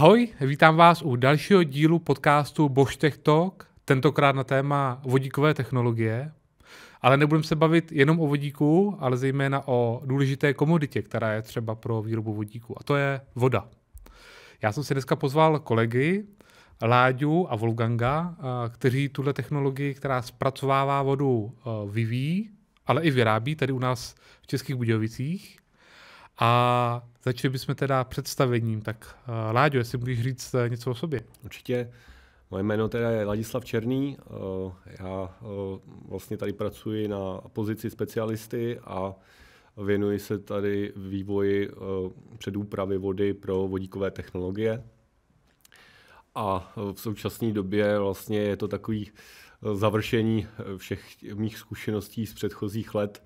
Ahoj, vítám vás u dalšího dílu podcastu Bosch Tech Talk, tentokrát na téma vodíkové technologie. Ale nebudeme se bavit jenom o vodíku, ale zejména o důležité komoditě, která je třeba pro výrobu vodíku, a to je voda. Já jsem si dneska pozval kolegy, Láďu a Volganga, eh, kteří tuhle technologii, která zpracovává vodu, eh, vyvíjí, ale i vyrábí tady u nás v Českých Budějovicích. A začali bychom teda představením. Tak eh, Láďo, jestli můžeš říct eh, něco o sobě. Určitě. Moje jméno teda je Ladislav Černý. Eh, já vlastně tady pracuji na pozici specialisty a věnuji se tady vývoji předúpravy vody pro vodíkové technologie. A v současné době vlastně je to takový završení všech mých zkušeností z předchozích let,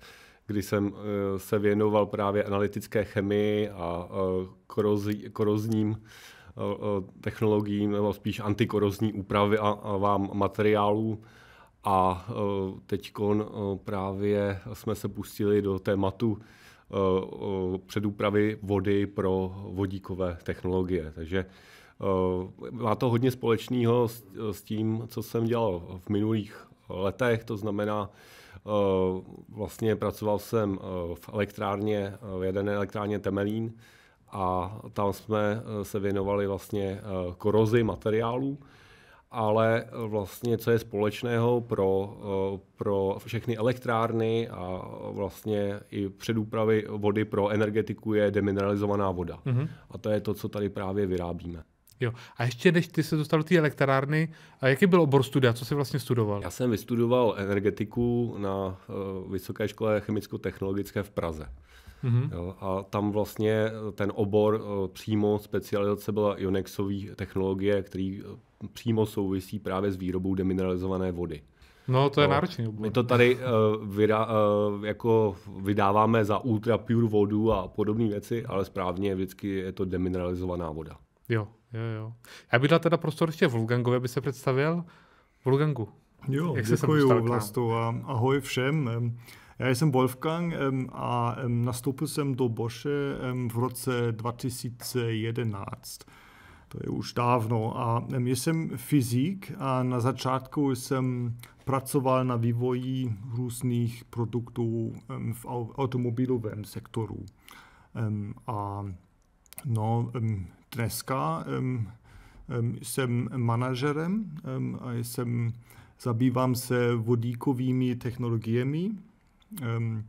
kdy jsem eh, se věnoval právě analytické chemii a eh, korozním eh, technologiím, nebo spíš antikorozní úpravy a, a vám materiálů. A teď právě jsme se pustili do tématu předúpravy vody pro vodíkové technologie. Takže má to hodně společného s tím, co jsem dělal v minulých letech, to znamená, Eh, vlastně pracoval jsem eh, v elektrárně, eh, v jedné elektrárně Temelín a tam jsme se věnovali vlastně korozi materiálů ale vlastně co je společného pro, pro všechny elektrárny a vlastně i předúpravy vody pro energetiku je demineralizovaná voda. Mm-hmm. A to je to, co tady právě vyrábíme. Jo. A ještě než ty se dostal do té elektrárny, a jaký byl obor studia, co jsi vlastně studoval? Já jsem vystudoval energetiku na eh, Vysoké škole chemicko-technologické v Praze. Mm-hmm. Jo, a tam vlastně eh, ten obor eh, přímo specializace byla Ionexový technologie, který přímo souvisí právě s výrobou demineralizované vody. No, to je no, náročný obor. My to tady uh, vydá, uh, jako vydáváme za ultra pure vodu a podobné věci, ale správně vždycky je to demineralizovaná voda. Jo, Jo, jo. Já bych dal teda prostor ještě Volgangovi, aby se představil. Volgangu. Jo, jak děkuji Vlastu a ahoj všem. Já jsem Wolfgang a nastoupil jsem do Boše v roce 2011. To je už dávno. A jsem fyzik a na začátku jsem pracoval na vývoji různých produktů v automobilovém sektoru. A no, dneska um, um, jsem manažerem um, a jsem, zabývám se vodíkovými technologiemi. Um,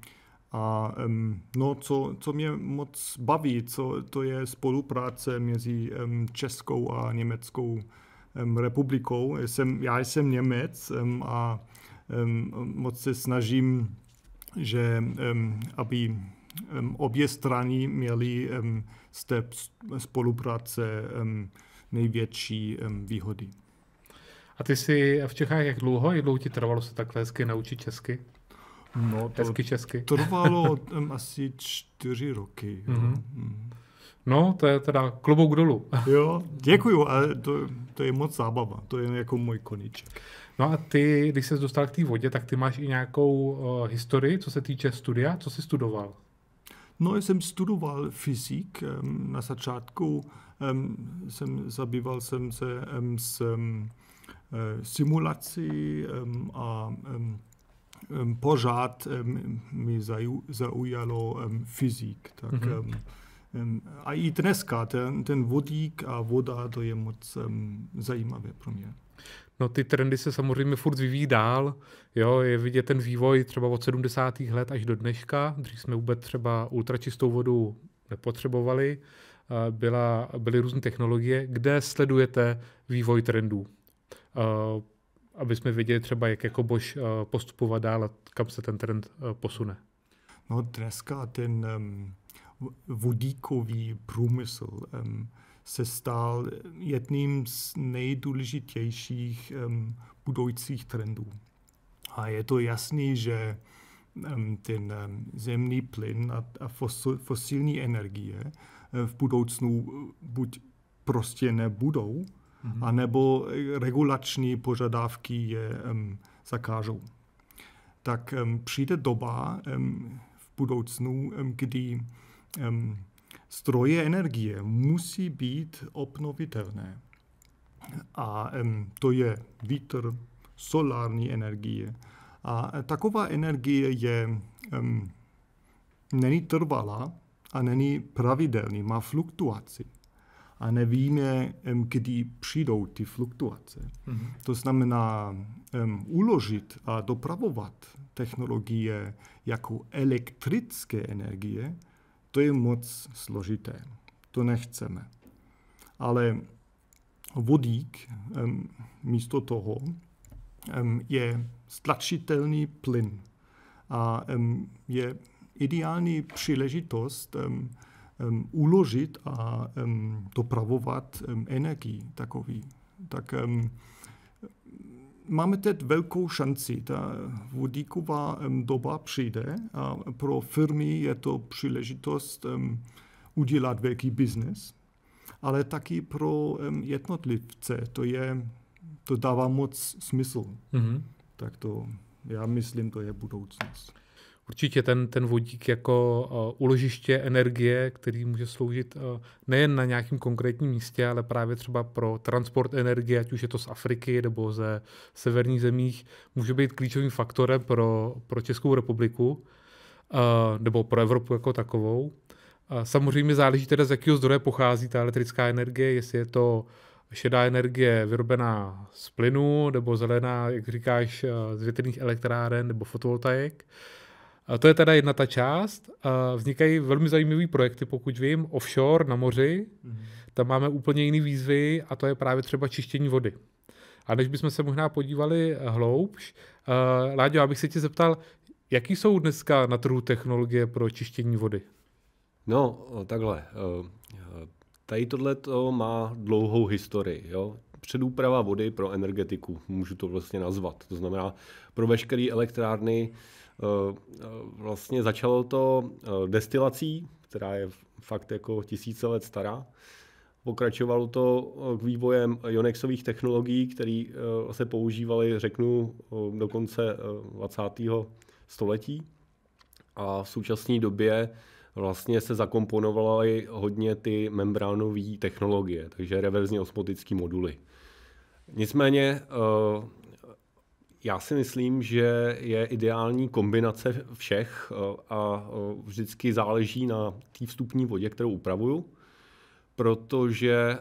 a um, no, co, co mě moc baví, co, to je spolupráce mezi um, Českou a Německou um, republikou. Jsem, já jsem Němec um, a um, moc se snažím, že um, aby obě strany měly z té spolupráce největší výhody. A ty jsi v Čechách jak dlouho? Jak dlouho ti trvalo se takhle hezky naučit česky? No, to hezky česky. Trvalo asi čtyři roky. Mm-hmm. No, to je teda klobouk dolů. jo, děkuju, ale to, to je moc zábava, to je jako můj koníček. No a ty, když jsi dostal k té vodě, tak ty máš i nějakou uh, historii, co se týče studia, co jsi studoval? No, jsem studoval fyzik na začátku, jsem, zabýval jsem se s eh, simulací a pořád mi zaujalo fyzik. Tak, mm-hmm. A i dneska ten, ten vodík a voda, to je moc zajímavé pro mě no ty trendy se samozřejmě furt vyvíjí dál, jo, je vidět ten vývoj třeba od 70. let až do dneška, dřív jsme vůbec třeba ultračistou vodu nepotřebovali, byla, byly různé technologie, kde sledujete vývoj trendů. Aby jsme věděli třeba, jak jako bož postupovat dál a kam se ten trend posune. No dneska ten um, vodíkový průmysl um, se stal jedním z nejdůležitějších um, budoucích trendů. A je to jasný, že um, ten um, zemní plyn a, a fosil, fosilní energie eh, v budoucnu buď prostě nebudou, mm-hmm. anebo regulační požadavky je um, zakážou. Tak um, přijde doba um, v budoucnu, um, kdy um, stroje energie musí být obnovitelné. A to je vítr, solární energie. A taková energie je není trvalá a není pravidelný, má fluktuaci. A nevíme, kdy přijdou ty fluktuace. Mm-hmm. To znamená um, uložit a dopravovat technologie jako elektrické energie, to je moc složité. To nechceme. Ale vodík místo toho je stlačitelný plyn a je ideální příležitost uložit a dopravovat energii takový. Tak máme teď velkou šanci. Ta vodíková doba přijde a pro firmy je to příležitost udělat velký biznes, ale taky pro jednotlivce to je, to dává moc smysl. Mm-hmm. Tak to já myslím, to je budoucnost určitě ten, ten vodík jako uh, eh, uložiště energie, který může sloužit uh, nejen na nějakém konkrétním místě, ale právě třeba pro transport energie, ať už je to z Afriky nebo ze severních zemích, může být klíčovým faktorem pro, pro Českou republiku uh, nebo pro Evropu jako takovou. Samozřejmě záleží teda, z jakého zdroje pochází ta elektrická energie, jestli je to šedá energie vyrobená z plynu, nebo zelená, jak říkáš, z větrných elektráren nebo fotovoltaik. Uh, a to je teda jedna ta část. A vznikají velmi zajímavé projekty, pokud vím, offshore na moři. Mm. Tam máme úplně jiné výzvy a to je právě třeba čištění vody. A než bychom se možná podívali eh, hloubš, uh, Láďo, abych se tě zeptal, jaký jsou dneska na trhu technologie pro čištění vody? No, eh, takhle. Tady tohle to má dlouhou historii. Jo? Předúprava vody pro energetiku, můžu to vlastně nazvat. To znamená, pro veškeré elektrárny Eh, eh, vlastně začalo to eh, destilací, která je fakt jako tisíce let stará. Pokračovalo to k vývojem jonexových technologií, které se používaly, řeknu, do konce 20. století. A v současné době vlastně se zakomponovaly hodně ty membránové technologie, takže reverzně osmotické moduly. Nicméně já si myslím, že je ideální kombinace všech eh, a eh, vždycky záleží na té vstupní vodě, kterou upravuju, protože eh,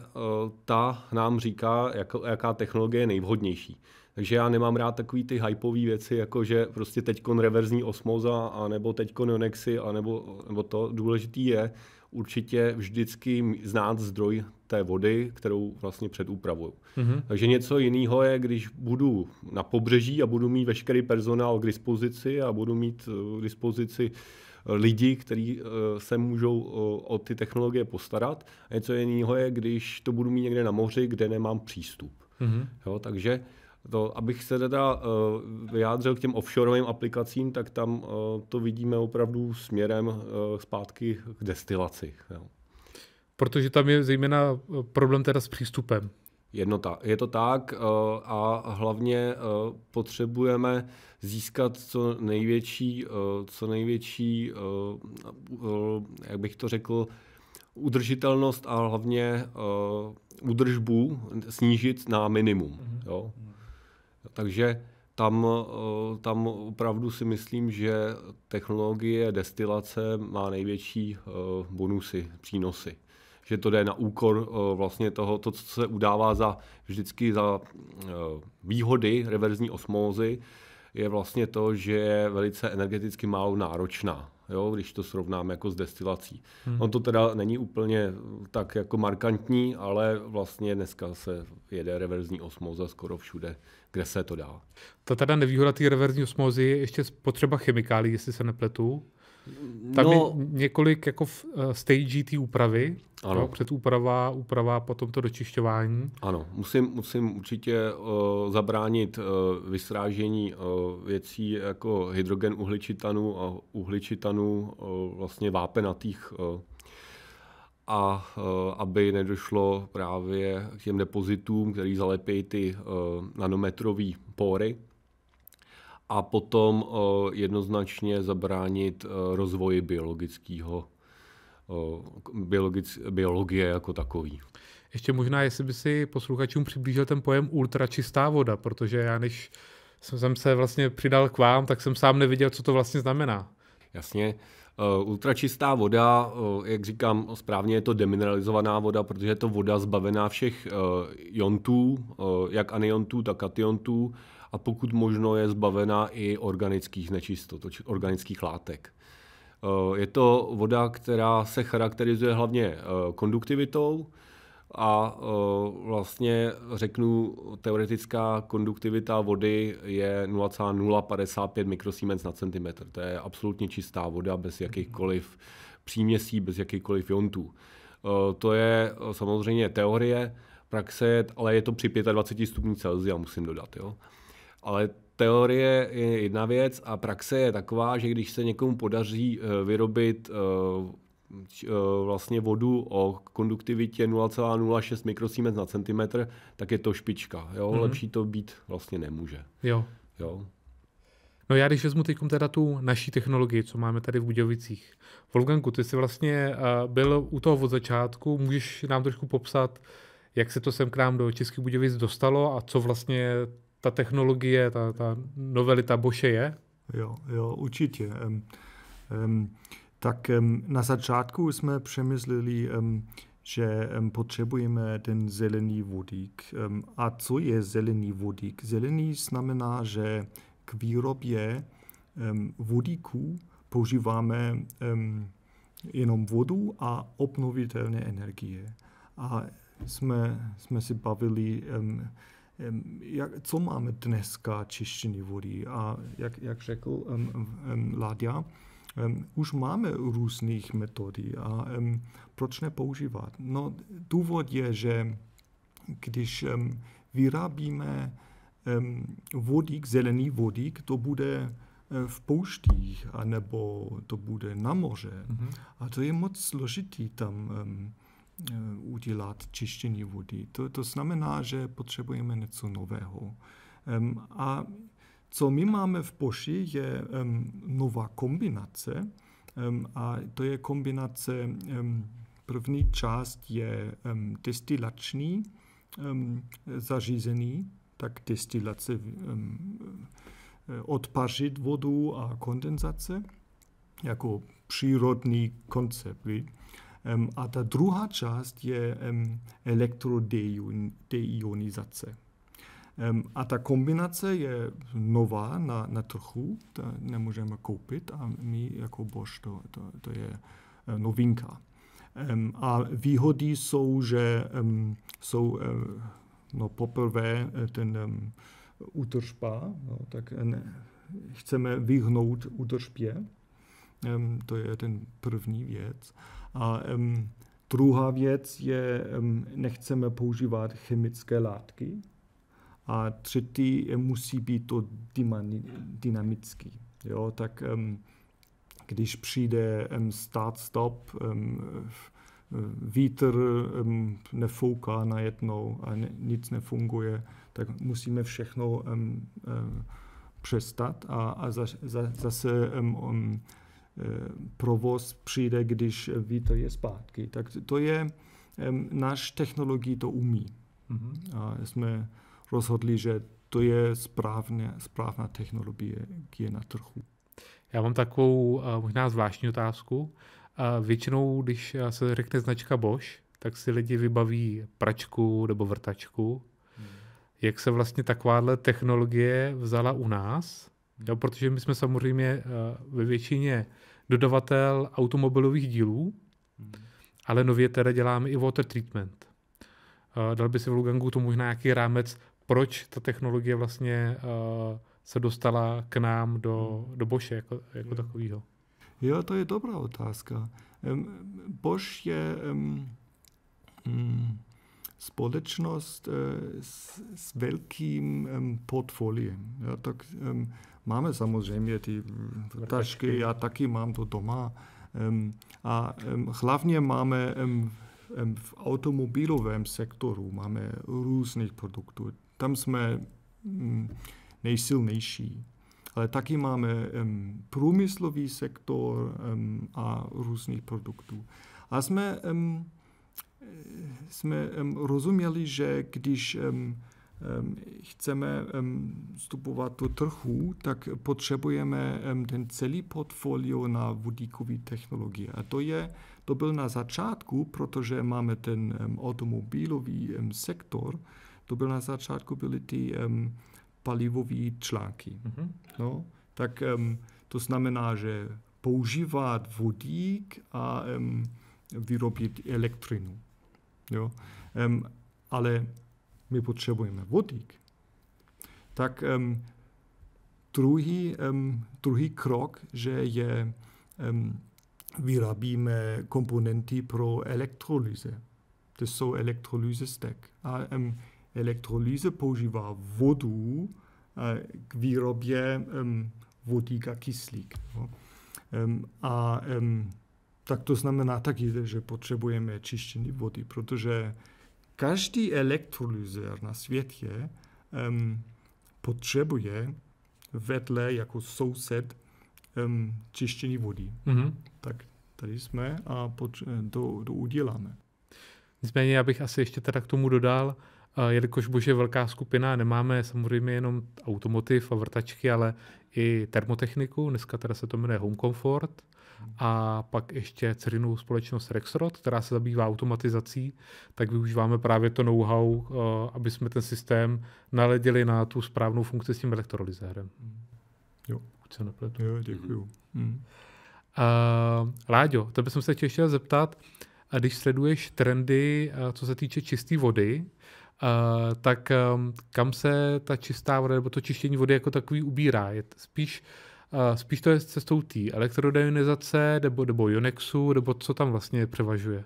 ta nám říká, jaká technologie je nejvhodnější. Takže já nemám rád takový ty hypové věci, jako že prostě kon reverzní osmoza, teď kon Onexy, a nebo to. Důležitý je určitě vždycky znát zdroj té vody, kterou vlastně předupravuju. Mm-hmm. Takže něco jiného je, když budu na pobřeží a budu mít veškerý personál k dispozici a budu mít e, k dispozici e, lidi, kteří e, se můžou o ty technologie postarat. A něco jiného je, když to budu mít někde na moři, kde nemám přístup. Mm-hmm. Jo, takže to, abych se teda uh, vyjádřil k těm offshoreovým aplikacím, tak tam uh, to vidíme opravdu směrem uh, zpátky k destilaci. Jo. Protože tam je zejména problém teda s přístupem. Jednota. Je to tak a hlavně potřebujeme získat co největší, co největší, jak bych to řekl, udržitelnost a hlavně udržbu snížit na minimum. Mm-hmm. Jo? Mhm. Takže tam, eh, tam opravdu si myslím, že technologie destilace má největší eh, bonusy, přínosy. Že to jde na úkor eh, vlastně toho, to, co se udává za vždycky za výhody reverzní osmózy, je vlastně to, že je velice energeticky málo náročná. Jo, když to srovnáme jako s destilací. Hmm. On to teda není úplně tak jako markantní, ale vlastně dneska se jede reverzní osmóza skoro všude kde se to dá. Ta teda nevýhoda té reverzní osmozy je ještě potřeba chemikálí, jestli se nepletu. Tam no, je několik jako v, uh, eh, stage té úpravy, ano. Jo, předúprava, úprava, potom to dočišťování. Ano, musím, musím určitě uh, zabránit uh, eh, vysrážení uh, věcí jako hydrogen uhličitanu a uhličitanu uh, vlastně vápenatých uh, a eh, aby nedošlo právě k těm depozitům, který zalepí ty eh, nanometrové pory a potom eh, jednoznačně zabránit rozvoji biologického biologie jako takový. Ještě možná, jestli by si posluchačům přiblížil ten pojem ultračistá voda, protože já než jsem se vlastně přidal k vám, tak jsem sám neviděl, co to vlastně znamená. Jasně, Eh, Ultračistá voda, eh, jak říkám, správně je to demineralizovaná voda, protože je to voda zbavená všech eh, jontů, jak aniontů, tak kationtů a pokud možno je zbavená i organických nečistot, organických látek. Je to voda, která se charakterizuje hlavně konduktivitou, a e, vlastně řeknu, teoretická konduktivita vody je 0,055 mikrosiemens na centimetr. To je absolutně čistá voda bez jakýchkoliv příměsí, bez jakýchkoliv jontů. E, to je e, samozřejmě teorie, praxe, ale je to při 25 stupňů Celsia, musím dodat. Jo? Ale teorie je jedna věc a praxe je taková, že když se někomu podaří vyrobit Eh, vlastně vodu o konduktivitě 0,06 mikrosiemens na centimetr, tak je to špička. Jo? Mm-hmm. Lepší to být vlastně nemůže. Jo. jo. No já když vezmu teď teda tu naší technologii, co máme tady v Budějovicích. Volganku, ty jsi vlastně eh, byl u toho od začátku, můžeš nám trošku popsat, jak se to sem k nám do Českých Budějovic dostalo a co vlastně ta technologie, ta, ta novelita Boše je? Jo, jo, určitě. Um, um, tak na začátku jsme přemysleli, že potřebujeme ten zelený vodík. A co je zelený vodík? Zelený znamená, že k výrobě vodíku používáme jenom vodu a obnovitelné energie. A jsme, jsme si bavili, um, um, jak, co máme dneska čištění vody. A jak, jak řekl um, um, Ládia, už máme různých metody a proč nepoužívat? No, důvod je, že když vyrábíme vodík, zelený vodík, to bude v pouštích, anebo to bude na moře. Mm-hmm. A to je moc složitý tam um, udělat čištění vody. To, to znamená, že potřebujeme něco nového. Um, a co my máme v Poši je um, nová kombinace um, a to je kombinace, um, první část je um, destilační um, zařízení, tak destilace um, odpařit vodu a kondenzace jako přírodní koncept. Um, a ta druhá část je um, elektrodeionizace. A ta kombinace je nová na, na trhu, to nemůžeme koupit a my jako bož to, to, to je eh, novinka. A výhody jsou, že jsou eh, no poprvé eh, ten útržba, no, tak ne, chceme vyhnout útržbě, to je ten první věc. A druhá věc je, nechceme používat chemické látky, a třetí musí být to dynamický. Jo, tak um, když přijde um, start-stop, um, vítr um, nefouká najednou a ne, nic nefunguje, tak musíme všechno um, um, přestat a, a za, za, zase um, um, provoz přijde, když vítr je zpátky. Tak to je, um, náš technologií to umí. Mm-hmm. A jsme rozhodli, že to je správně, správná technologie je na trhu. Já mám takovou eh, možná zvláštní otázku. Eh, většinou, když eh, se řekne značka Bosch, tak si lidi vybaví pračku nebo vrtačku. Hmm. Jak se vlastně takováhle technologie vzala u nás? Hmm. Jo, protože my jsme samozřejmě ve většině dodavatel automobilových dílů, hmm. ale nově teda děláme i water treatment. Dal by si v Lugangu to možná nějaký rámec, proč ta technologie vlastně uh, se dostala k nám do, do Boše jako, jako jo. takového? Jo, to je dobrá otázka. Um, Bosch je um, um, společnost uh, s, s velkým um, portfoliem. Ja, tak, um, máme samozřejmě ty tašky, já taky mám to doma. Um, a um, hlavně máme um, v automobilovém sektoru máme různých produktů. Tam jsme mm, nejsilnější. Ale taky máme um, průmyslový sektor um, a různých produktů. A jsme, um, jsme um, rozuměli, že když um, um, chceme um, vstupovat do trhu, tak potřebujeme um, ten celý portfolio na vodíkové technologie. A to, je, to byl na začátku, protože máme ten um, automobilový um, sektor, to byl na začátku byly ty um, palivové články. Mm-hmm. No, tak um, to znamená, že používat vodík a um, vyrobit elektřinu. Jo? Um, ale my potřebujeme vodík. Tak um, druhý, um, druhý krok, že je um, vyrábíme komponenty pro elektrolyze. To jsou elektrolyze stek. A um, elektrolýze používá vodu eh, k výrobě vodíka kyslík. A tak to znamená taky, že potřebujeme čištění vody, protože každý elektrolyzer na světě potřebuje vedle jako soused čištění vody. Mm-hmm. Tak tady jsme a to, to uděláme. Nicméně já bych asi ještě teda k tomu dodal, jelikož Bož je velká skupina, nemáme samozřejmě jenom automotiv a vrtačky, ale i termotechniku, dneska teda se to jmenuje Home Comfort, a pak ještě dceřinou společnost Rexrod, která se zabývá automatizací, tak využíváme právě to know-how, eh, aby jsme ten systém naledili na tu správnou funkci s tím elektrolyzérem. Jo. Pokud se nepletu. Jo, děkuju. Mm. Uh, Láďo, tebe jsem se chtěl zeptat, když sleduješ trendy, co se týče čisté vody, Uh, tak um, kam se ta čistá voda nebo to čištění vody jako takový ubírá? Je spíš, uh, spíš to je cestou té elektrodionizace nebo, nebo Ionexu, nebo co tam vlastně převažuje?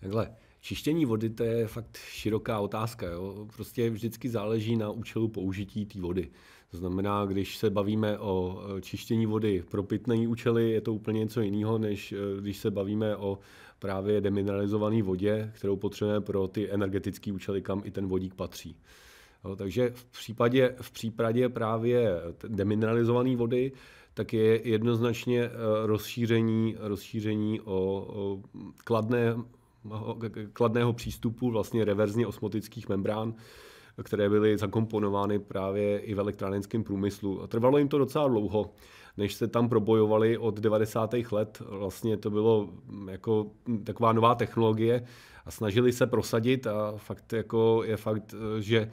Takhle, čištění vody to je fakt široká otázka. Jo? Prostě vždycky záleží na účelu použití té vody. To znamená, když se bavíme o e, čištění vody pro pitné účely, je to úplně něco jiného, než e, když se bavíme o právě demineralizované vodě, kterou potřebujeme pro ty energetické účely, kam i ten vodík patří. Jo, takže v případě, v případě právě demineralizované vody, tak je jednoznačně e, rozšíření, rozšíření o, o kladné, kladného přístupu vlastně reverzně osmotických membrán, které byly zakomponovány právě i v elektronickém průmyslu. A trvalo jim to docela dlouho, než se tam probojovali od 90. let. Vlastně to bylo jako taková nová technologie, a snažili se prosadit a fakt jako je fakt, eh, že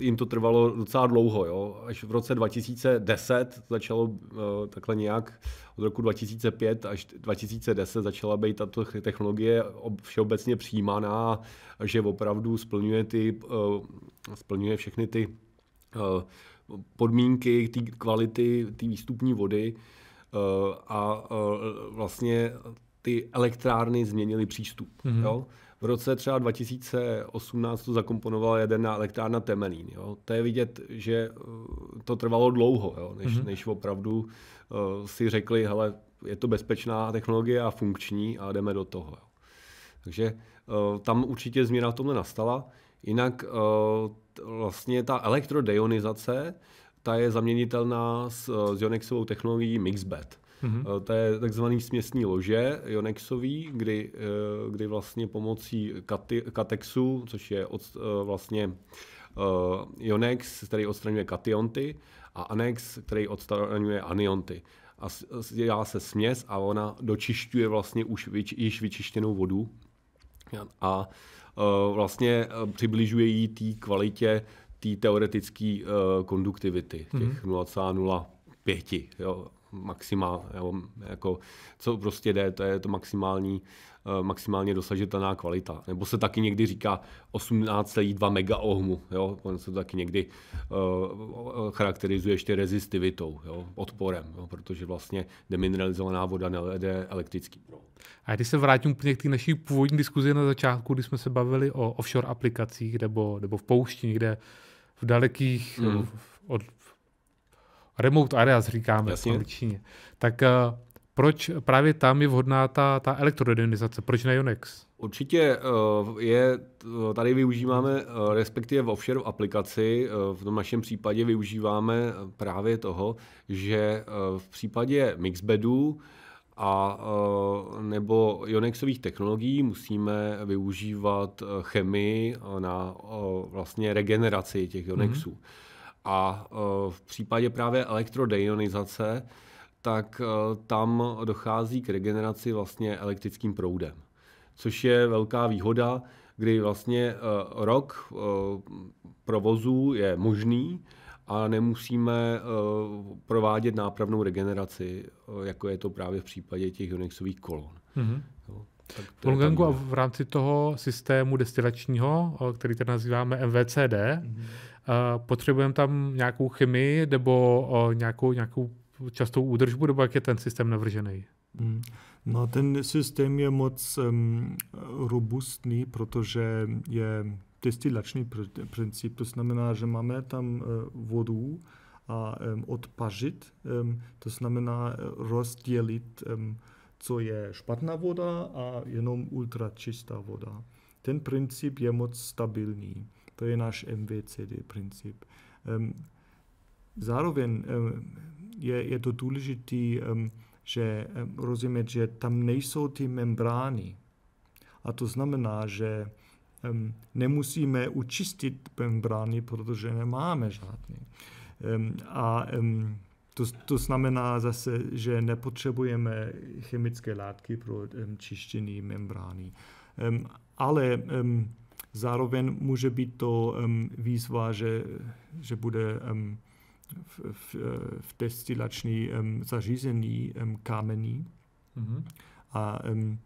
jim to trvalo docela dlouho. Jo? Až v roce 2010 začalo eh, takhle nějak od roku 2005 až 2010 začala být tato technologie všeobecně přijímaná, že opravdu splňuje, ty, eh, splňuje všechny ty podmínky, ty kvality, ty výstupní vody a vlastně ty elektrárny změnily přístup. Mm-hmm. Jo? V roce třeba 2018 to zakomponovala jaderná elektrárna Temelín. Jo. To je vidět, že eh, to trvalo dlouho, jo, než, mm-hmm. než opravdu uh, si řekli, hele, je to bezpečná technologie a funkční a jdeme do toho. Jo. Takže uh, tam určitě změna v tomhle nastala. Jinak uh, vlastně ta elektrodeionizace, ta je zaměnitelná s, s Ionexovou technologií Mixbed. Mm-hmm. To je takzvaný směsní lože Jonexový, kdy, eh, kdy vlastně pomocí katexu, což je od, eh, vlastně Ionex, který odstraňuje kationty, a Anex, který odstraňuje anionty. A dělá se směs a ona dočišťuje vlastně už vyč, již vyčištěnou vodu a vlastně přibližuje jí té kvalitě té teoretické konduktivity, mhm. těch mm-hmm. 0,05. Jo maximál, jo, jako, co prostě jde, to je to maximální, eh, maximálně dosažitelná kvalita. Nebo se taky někdy říká 18,2 megaohmu, jo, on se taky někdy uh, charakterizuje ještě rezistivitou, jo, odporem, jo, protože vlastně demineralizovaná voda nejde elektrický A když se vrátím úplně k té naší původní diskuzi na začátku, kdy jsme se bavili o offshore aplikacích nebo, nebo v poušti někde v dalekých, mm. od, remote areas říkáme v angličtině, tak eh, proč právě tam je vhodná ta, ta elektrodenizace, proč na Ionex? Určitě eh, je, eh, tady využíváme, respektive v offshore aplikaci, v tom našem případě využíváme právě toho, že v případě mixbedů a nebo Ionexových technologií musíme využívat chemii na vlastně regeneraci těch Ionexů. Mm-hmm. A e, v případě právě elektrodeionizace, tak e, tam dochází k regeneraci vlastně elektrickým proudem, což je velká výhoda, kdy vlastně e, rok provozu je možný a nemusíme provádět nápravnou regeneraci, jako je to právě v případě těch Unixových kolon. Mm-hmm. Wolfgangu a v rámci toho systému destilačního, který tedy nazýváme MVCD, mm-hmm. Eh, potřebujeme tam nějakou chemii nebo eh, nějakou, nějakou častou údržbu, nebo jak je ten systém navržený? Hmm. No, ten systém je moc um, robustný, protože je destilační pr- princip, to znamená, že máme tam uh, vodu a um, odpažit, um, to znamená rozdělit, um, co je špatná voda a jenom ultračistá voda. Ten princip je moc stabilní. To je náš MVCD princip. Zároveň je, je to důležité, že rozumět, že tam nejsou ty membrány. A to znamená, že um, nemusíme učistit membrány, protože nemáme žádný. Um, a um, to, to znamená zase, že nepotřebujeme chemické látky pro um, čištění membrány. Um, ale um, Zároveň může být to um, výzva, že, že bude um, v, v, v destilační um, zařízení um, kamení. Mm-hmm. A, um,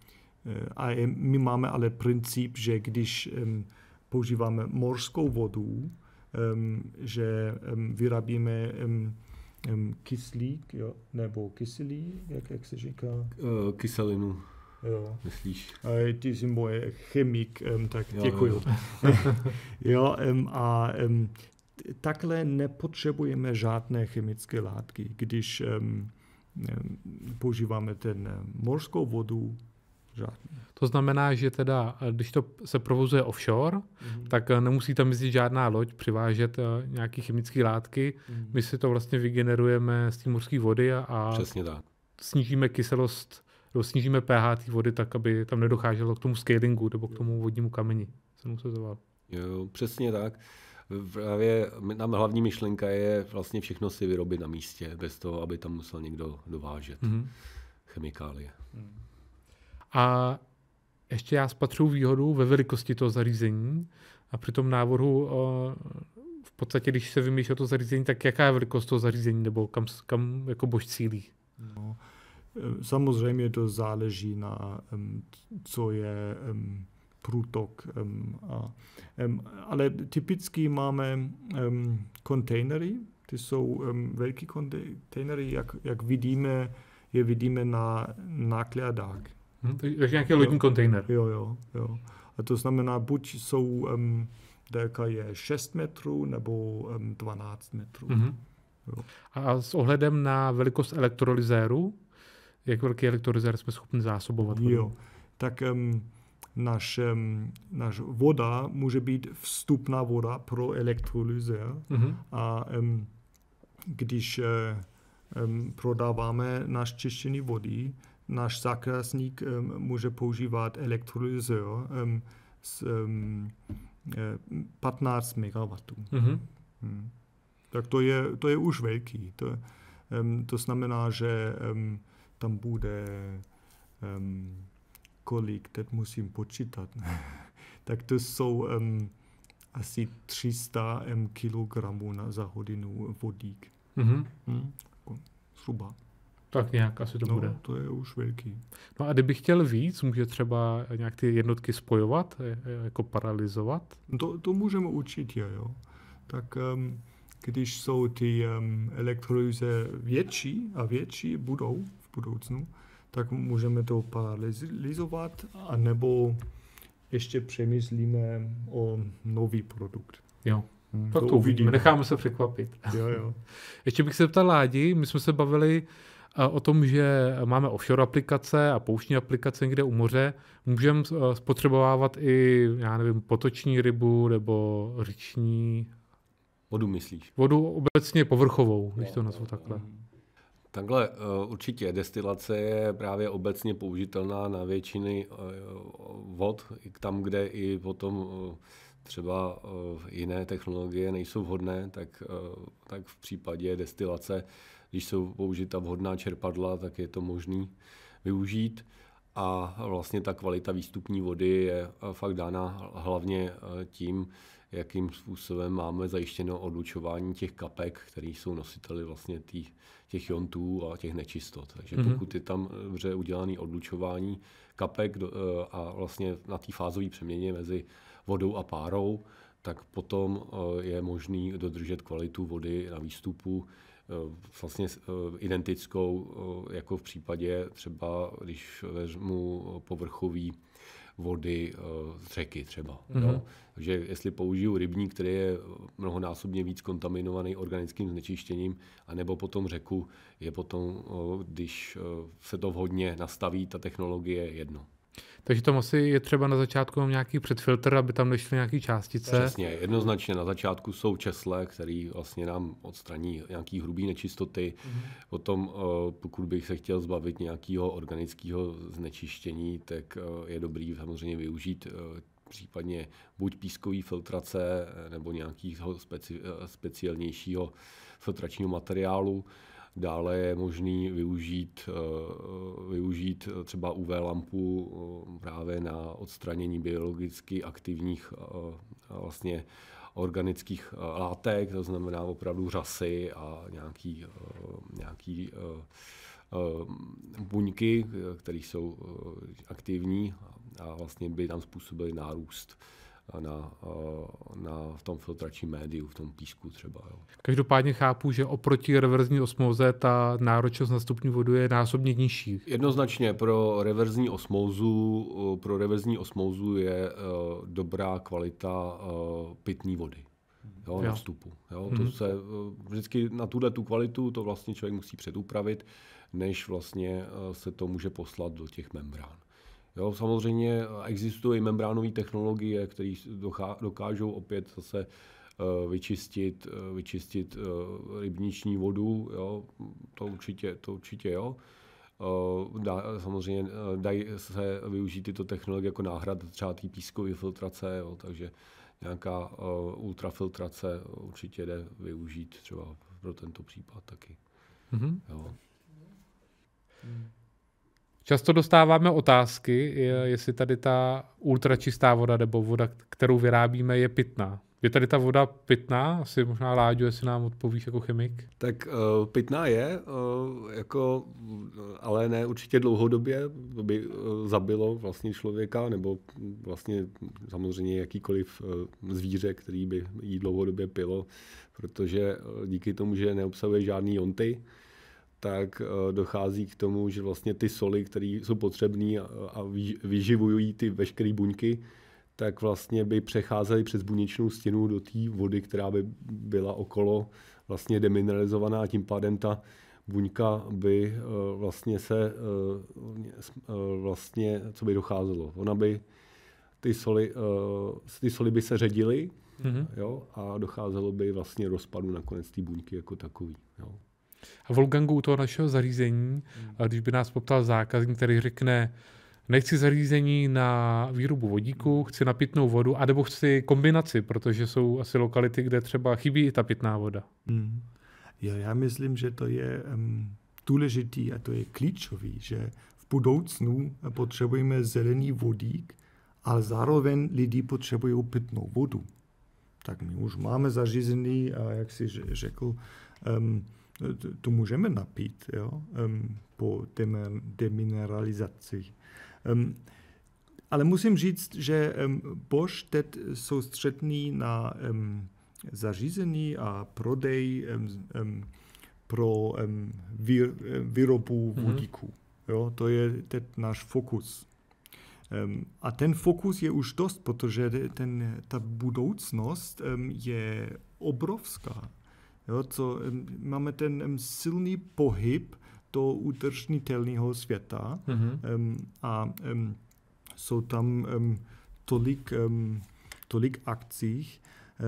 a my máme ale princip, že když um, používáme morskou vodu, um, že um, vyrábíme um, um, kyslík jo, nebo kyselí, jak, jak se říká? K, uh, kyselinu. Jo. Myslíš? A ty jsi moje chemik, um, tak jo, děkuju. Jo, jo. jo um, a um, takhle nepotřebujeme žádné chemické látky. Když um, um, používáme ten eh, morskou vodu, žádný. To znamená, že teda, eh, když to se provozuje offshore, mm-hmm. tak eh, nemusí tam jezdit žádná loď, přivážet nějaké chemické látky. Mm-hmm. My si to vlastně vygenerujeme z té mořské vody a Přesně tak. snížíme kyselost nebo snížíme pH té vody tak, aby tam nedocházelo k tomu scalingu nebo k tomu vodnímu kameni. Jsem usazoval. Jo, přesně tak. Právě nám hlavní myšlenka je vlastně všechno si vyrobit na místě, bez toho, aby tam musel někdo dovážet mm-hmm. chemikálie. Mhm. A ještě já spatřu výhodu ve velikosti toho zařízení a při tom návrhu eh, v podstatě, když se vymýšlí to zařízení, tak jaká je velikost toho zařízení nebo kam, kam jako bož cílí? No. Samozřejmě to záleží na, co je průtok. A, ale typicky máme kontejnery, ty jsou velké kontejnery, jak, jak vidíme, je vidíme na nákladách. Hmm, takže nějaký lodní kontejner. Jo, jo, jo. A to znamená, buď jsou délka je 6 metrů nebo um, 12 metrů. Mm-hmm. Jo. A s ohledem na velikost elektrolyzéru, jak velký elektrolyzer jsme schopni zásobovat? Jo, tak um, náš, um, náš voda může být vstupná voda pro elektrolyzer mm-hmm. a um, když um, prodáváme náš čištěný vody, náš zákazník um, může používat elektrolyzer um, s um, 15 MW. Mm-hmm. Hmm. Tak to je, to je už velký. To, um, to znamená, že um, tam bude um, kolik, teď musím počítat, tak to jsou um, asi 300 m kilogramů na, za hodinu vodík. Mm-hmm. Hmm? Zhruba. Tak nějak asi to no, bude. to je už velký. No a kdybych chtěl víc, může třeba nějak ty jednotky spojovat, e, e, jako paralizovat? To, to můžeme jo. jo. Tak um, když jsou ty um, elektrolyze větší a větší budou budoucnu, tak můžeme to paralizovat, nebo ještě přemyslíme o nový produkt. Jo. Hmm. Tak to, to uvidíme. necháme se překvapit. Jo, jo. Ještě bych se ptal Ládi, my jsme se bavili eh, o tom, že máme offshore aplikace a pouštní aplikace někde u moře. Můžeme eh, spotřebovávat i, já nevím, potoční rybu nebo říční... Vodu myslíš? Vodu obecně povrchovou, když no, to no, nazvu takhle. Mm. Takhle eh, určitě destilace je právě obecně použitelná na většiny eh, vod, tam, kde i potom eh, třeba jiné technologie nejsou vhodné, tak, tak v případě destilace, když jsou použita vhodná čerpadla, tak je to možný využít. A vlastně ta kvalita výstupní vody je fakt dána hlavně tím, jakým způsobem máme zajištěno odlučování těch kapek, které jsou nositeli vlastně tý, těch jontů a těch nečistot. Takže mhm. pokud je tam dobře eh, udělané odlučování kapek do, eh, a vlastně na té fázové přeměně mezi vodou a párou, tak potom eh, je možný dodržet kvalitu vody na výstupu vlastně identickou, jako v případě třeba, když vezmu povrchový vody eh, z řeky třeba. Mm-hmm. Takže jestli použiju rybník, který je mnohonásobně víc kontaminovaný organickým znečištěním, anebo potom řeku, je potom, eh, když eh, se to vhodně nastaví, ta technologie jedno. Takže tam asi je třeba na začátku nějaký předfiltr, aby tam došly nějaké částice. Přesně, jednoznačně na začátku jsou česle, které vlastně nám odstraní nějaké hrubé nečistoty. Mm-hmm. Potom, eh, pokud bych se chtěl zbavit nějakého organického znečištění, tak eh, je dobrý samozřejmě využít eh, případně buď pískový filtrace nebo nějakého speci- speciálnějšího filtračního materiálu. Dále je možný využít, eh, využít třeba UV lampu eh, právě na odstranění biologicky aktivních eh, vlastně organických látek, to znamená opravdu řasy a nějaký, nějaký buňky, které jsou aktivní a vlastně by tam způsobily nárůst na, na v tom filtračním médiu, v tom písku třeba. Jo. Každopádně chápu, že oproti reverzní osmouze ta náročnost na stupňu vodu je násobně nižší. Jednoznačně pro reverzní osmózu, pro reverzní osmózu je uh, dobrá kvalita uh, pitné vody jo, mhm. jo. na vstupu. Jo. hmm To mhm. se eh, vždycky na tuhle tu kvalitu to vlastně člověk musí předupravit, než vlastně se to může poslat do těch membrán. Jo, samozřejmě existují membránové technologie, které dokážou opět zase eh, vyčistit, eh, vyčistit eh, rybniční vodu, jo, to určitě, to určitě jo. Dá, samozřejmě dají se využít tyto technologie jako náhrad třeba té pískové filtrace, jo, takže nějaká ultrafiltrace určitě jde využít třeba pro tento případ taky. Mm-hmm. Jo. Hmm. Často dostáváme otázky, jestli tady ta ultračistá voda nebo voda, kterou vyrábíme, je pitná. Je tady ta voda pitná? Asi možná Láďu, jestli nám odpovíš jako chemik. Tak uh, pitná je, uh, jako, ale ne určitě dlouhodobě, to by uh, zabilo vlastně člověka nebo vlastně samozřejmě jakýkoliv uh, zvíře, který by jí dlouhodobě pilo, protože uh, díky tomu, že neobsahuje žádný jonty, uh, tak eh, dochází k tomu, že vlastně ty soli, které jsou potřebné a vyživují ty veškeré buňky, tak vlastně by přecházely přes buněčnou stěnu do té vody, která by byla okolo vlastně demineralizovaná a tím pádem ta buňka by eh, vlastně se eh, vlastně, co by docházelo. Ona by ty soli, ty soli by se ředily mm-hmm. jo, a docházelo by vlastně rozpadu nakonec té buňky jako takový. Jo. A Volgangu u toho našeho zařízení, hmm. když by nás poptal zákazník, který řekne, nechci zařízení na výrobu vodíku, hmm. chci na pitnou vodu, anebo chci kombinaci, protože jsou asi lokality, kde třeba chybí i ta pitná voda. Hmm. Ja, já myslím, že to je um, důležitý a to je klíčový, že v budoucnu potřebujeme zelený vodík, ale zároveň lidi potřebují pitnou vodu. Tak my už máme zařízený, a jak jsi řekl, um, to můžeme napít jo? po demineralizaci. Ale musím říct, že Bosch teď soustřední na zařízení a prodej pro výrobu mhm. vodíku. Jo? To je teď náš fokus. A ten fokus je už dost, protože ten, ta budoucnost je obrovská. Jo, co, máme ten silný pohyb do udržitelného světa mm-hmm. a um, jsou tam um, tolik, um, tolik akcí,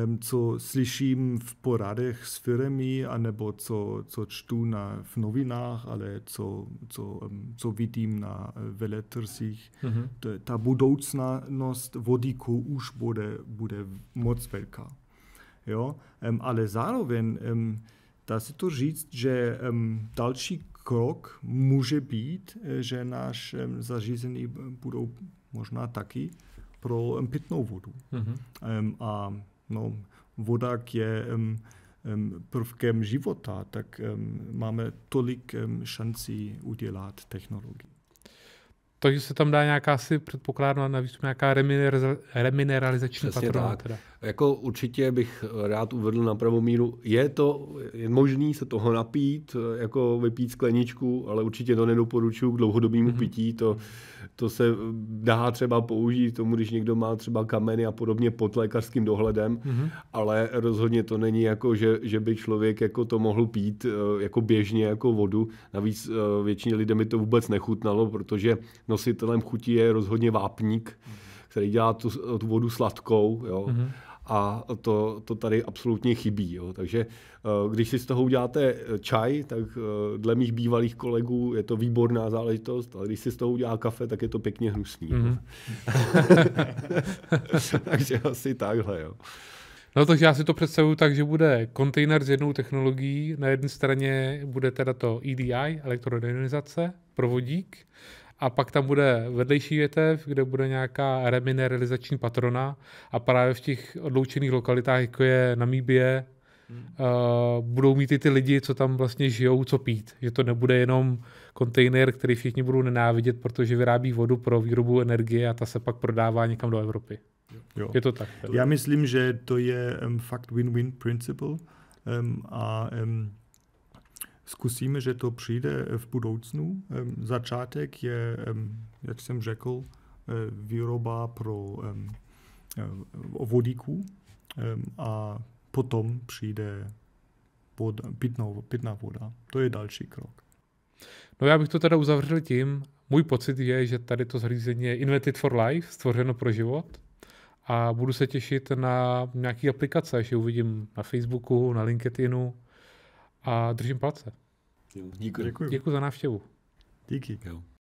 um, co slyším v poradech s firmy, anebo co, co čtu na, v novinách, ale co, co, um, co vidím na e, veletrzích. Mm-hmm. Ta budoucnost vodíku už bude, bude moc velká. Jo? Um, ale zároveň um, dá se to říct, že um, další krok může být, e, že náš um, zařízení budou možná taky pro um, pitnou vodu. Mm-hmm. Um, a no, voda je um, um, prvkem života, tak um, máme tolik um, šancí udělat technologii to, že se tam dá nějaká si předpokládá výstup nějaká remineralizační Přesně patrona. Tak. Teda. Jako určitě bych rád uvedl na pravou míru. Je to je možný se toho napít, jako vypít skleničku, ale určitě to nedoporučuju k dlouhodobému mm-hmm. pití. To, to se dá třeba použít tomu, když někdo má třeba kameny a podobně pod lékařským dohledem, mm-hmm. ale rozhodně to není jako, že, že by člověk jako to mohl pít eh, jako běžně, jako vodu. Navíc eh, většině lidem by to vůbec nechutnalo, protože nositelem chuti je rozhodně vápník, který dělá tu, tu vodu sladkou. Jo. Mm-hmm. A to, to tady absolutně chybí. Jo. Takže eh, když si z toho uděláte eh, čaj, tak eh, dle mých bývalých kolegů je to výborná záležitost, ale když si z toho udělá kafe, tak je to pěkně hnusný. Mm-hmm. Takže asi takhle. Jo. No takže já si to představuju tak, že bude kontejner s jednou technologií, na jedné straně bude teda to EDI, elektrodynamizace, provodík, a pak tam bude vedlejší větev, kde bude nějaká remineralizační patrona a právě v těch odloučených lokalitách, jako je Namíbie, hmm. uh, budou mít i ty lidi, co tam vlastně žijou, co pít. Že to nebude jenom kontejner, který všichni budou nenávidět, protože vyrábí vodu pro výrobu energie a ta se pak prodává někam do Evropy. Jo. Je to tak. Já myslím, že to je um, fakt win-win principle um, a um, zkusíme, že to přijde eh, v budoucnu. Začátek je, jak jsem řekl, eh, výroba pro eh, vodíku a potom přijde voda, pitnou, pitná voda. To je další krok. No já bych to teda uzavřel tím, můj pocit je, že tady to zřízení je Invented for Life, stvořeno pro život a budu se těšit na nějaké aplikace, až je uvidím na Facebooku, na LinkedInu, a držím palce. Jo, díku. Děkuji. Děkuji za návštěvu. Díky. Jo.